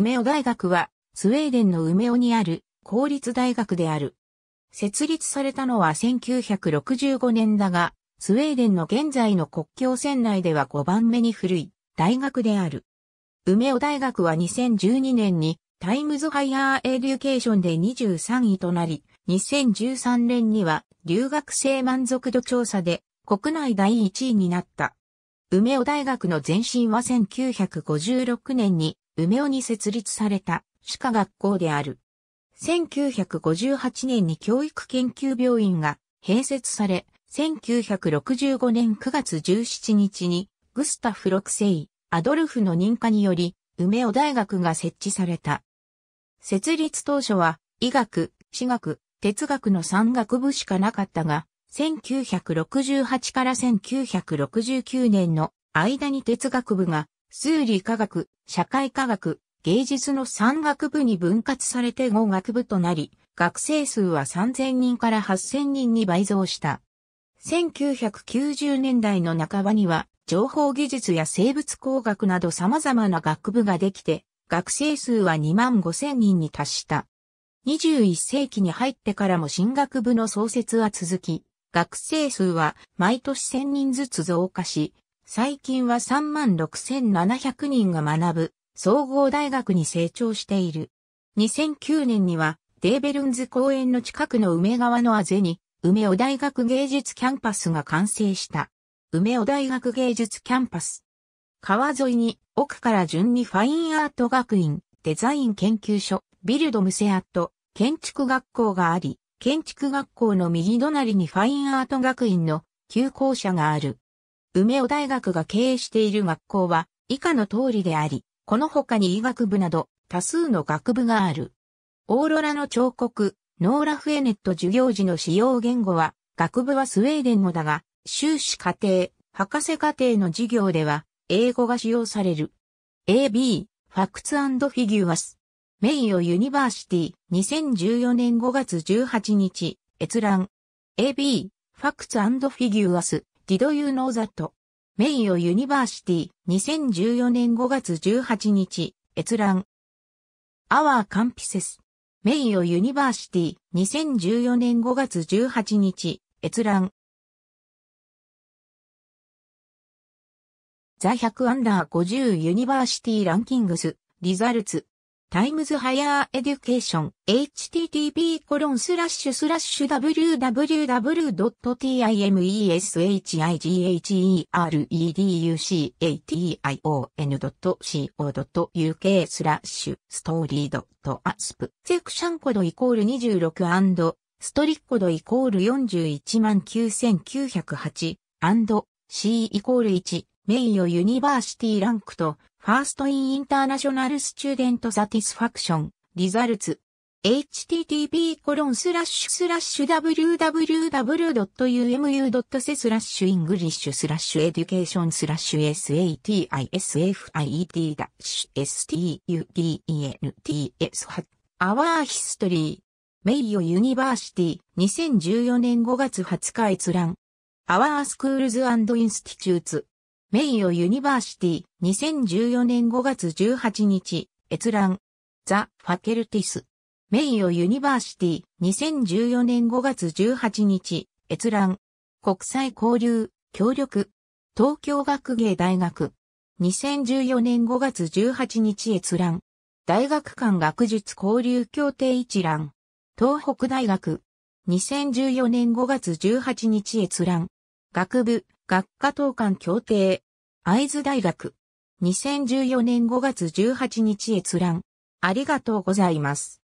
梅尾大学は、スウェーデンの梅尾にある公立大学である。設立されたのは1965年だが、スウェーデンの現在の国境線内では5番目に古い大学である。梅尾大学は2012年にタイムズハイヤーエデュケーションで23位となり、2013年には留学生満足度調査で国内第1位になった。梅尾大学の前身は1956年に梅尾に設立された歯科学校である。1958年に教育研究病院が併設され、1965年9月17日にグスタフロクセイ、アドルフの認可により、梅尾大学が設置された。設立当初は、医学、私学、哲学の三学部しかなかったが、1968から1969年の間に哲学部が数理科学、社会科学、芸術の三学部に分割されて5学部となり、学生数は3000人から8000人に倍増した。1990年代の半ばには、情報技術や生物工学など様々な学部ができて、学生数は2万5000人に達した。21世紀に入ってからも新学部の創設は続き、学生数は毎年1000人ずつ増加し、最近は36,700人が学ぶ総合大学に成長している。2009年にはデーベルンズ公園の近くの梅川のあぜに梅尾大学芸術キャンパスが完成した。梅尾大学芸術キャンパス。川沿いに奥から順にファインアート学院、デザイン研究所、ビルドムセアット、建築学校があり、建築学校の右隣にファインアート学院の旧校舎がある。梅尾大学が経営している学校は以下の通りであり、この他に医学部など多数の学部がある。オーロラの彫刻、ノーラフエネット授業時の使用言語は、学部はスウェーデン語だが、修士課程、博士課程の授業では、英語が使用される。AB、ファクツフィギュアス。メイヨユニバーシティ、2014年5月18日、閲覧。AB、ファクツフィギュアス。ディド・ユノー・ザット。名誉ユニバーシティ、2014年5月18日、閲覧。アワー・ p u ピセス。名誉ユニバーシティ、2014年5月18日、閲覧。ザ・100アンダー50ユニバーシティランキングス、リザルツ。タイムズハイヤーエデュケーション http コロンスラッシュスラッシュ www.timeshigereducation.co.uk スラッシュストーリー .asp セクションコードイコール 26& ストリッコドイコール 419,908& C イコール1名誉ユニバーシティランクとファーストインインターナショナルスチューデントサティスファクション、リザルツ。http コロンスラッシュスラッシュ www.umu.se スラッシュイングリッシュスラッシュエデュケーションスラッシュ satisfiet-studenTS8 Our History 名誉ユニバーシティ2014年5月20日閲覧 Our Schools and Institutes 名誉ユニバーシティ、2014年5月18日、閲覧。ザ・ファケルティス。名誉ユニバーシティ、2014年5月18日、閲覧。国際交流、協力。東京学芸大学。2014年5月18日閲覧。大学間学術交流協定一覧。東北大学。2014年5月18日閲覧。学部、学科等間協定。会津大学。2014年5月18日閲覧。ありがとうございます。